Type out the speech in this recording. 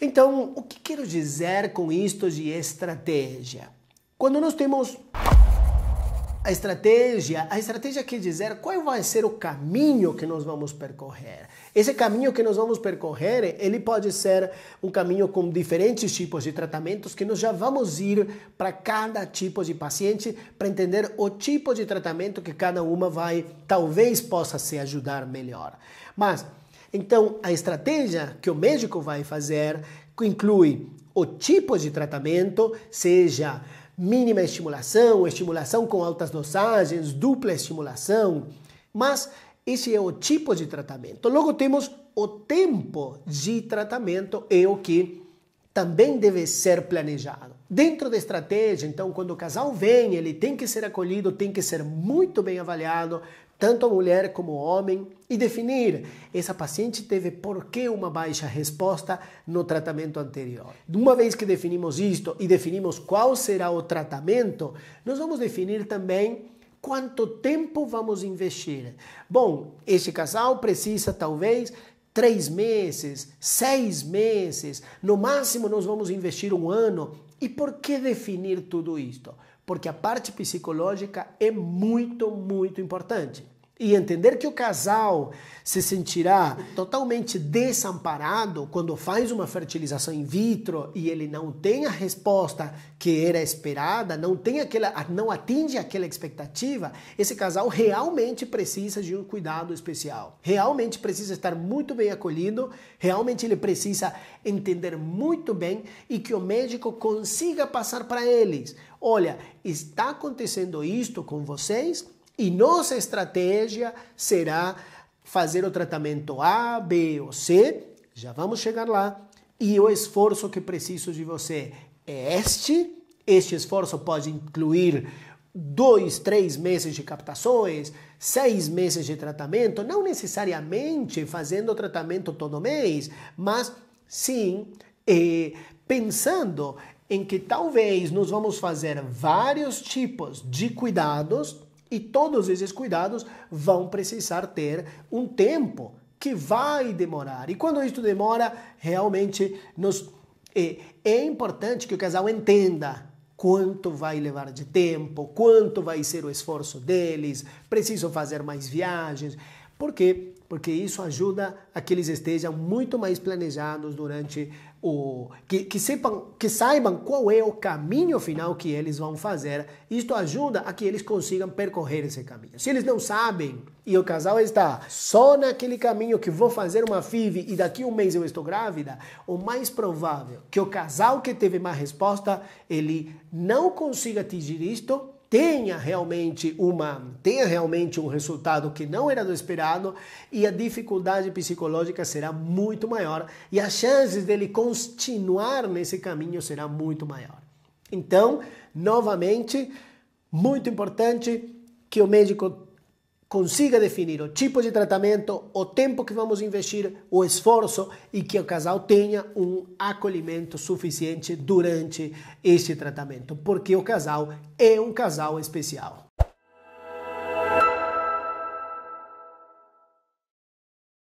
Então, o que quero dizer com isto de estratégia? Quando nós temos a estratégia, a estratégia quer dizer qual vai ser o caminho que nós vamos percorrer. Esse caminho que nós vamos percorrer, ele pode ser um caminho com diferentes tipos de tratamentos que nós já vamos ir para cada tipo de paciente para entender o tipo de tratamento que cada uma vai, talvez possa se ajudar melhor. Mas então, a estratégia que o médico vai fazer inclui o tipo de tratamento, seja mínima estimulação, estimulação com altas dosagens, dupla estimulação, mas esse é o tipo de tratamento. Logo temos o tempo de tratamento é o que também deve ser planejado. Dentro da estratégia, então, quando o casal vem, ele tem que ser acolhido, tem que ser muito bem avaliado, tanto a mulher como o homem, e definir essa paciente teve por que uma baixa resposta no tratamento anterior. Uma vez que definimos isto e definimos qual será o tratamento, nós vamos definir também quanto tempo vamos investir. Bom, este casal precisa talvez três meses, seis meses, no máximo nós vamos investir um ano. E por que definir tudo isto? Porque a parte psicológica é muito, muito importante. E entender que o casal se sentirá totalmente desamparado quando faz uma fertilização in vitro e ele não tem a resposta que era esperada, não tem aquela, não atinge aquela expectativa, esse casal realmente precisa de um cuidado especial. Realmente precisa estar muito bem acolhido, realmente ele precisa entender muito bem e que o médico consiga passar para eles, olha, está acontecendo isto com vocês, e nossa estratégia será fazer o tratamento A, B ou C, já vamos chegar lá. E o esforço que preciso de você é este. Este esforço pode incluir dois, três meses de captações, seis meses de tratamento, não necessariamente fazendo o tratamento todo mês, mas sim eh, pensando em que talvez nós vamos fazer vários tipos de cuidados e todos esses cuidados vão precisar ter um tempo que vai demorar. E quando isso demora, realmente nos, é, é importante que o casal entenda quanto vai levar de tempo, quanto vai ser o esforço deles, preciso fazer mais viagens. Por quê? Porque isso ajuda a que eles estejam muito mais planejados durante o. Que, que, sepam, que saibam qual é o caminho final que eles vão fazer. Isto ajuda a que eles consigam percorrer esse caminho. Se eles não sabem e o casal está só naquele caminho que vou fazer uma FIV e daqui um mês eu estou grávida, o mais provável que o casal que teve má resposta ele não consiga atingir isto tenha realmente uma tenha realmente um resultado que não era do esperado e a dificuldade psicológica será muito maior e as chances dele continuar nesse caminho será muito maior. Então, novamente, muito importante que o médico consiga definir o tipo de tratamento, o tempo que vamos investir, o esforço e que o casal tenha um acolhimento suficiente durante esse tratamento, porque o casal é um casal especial.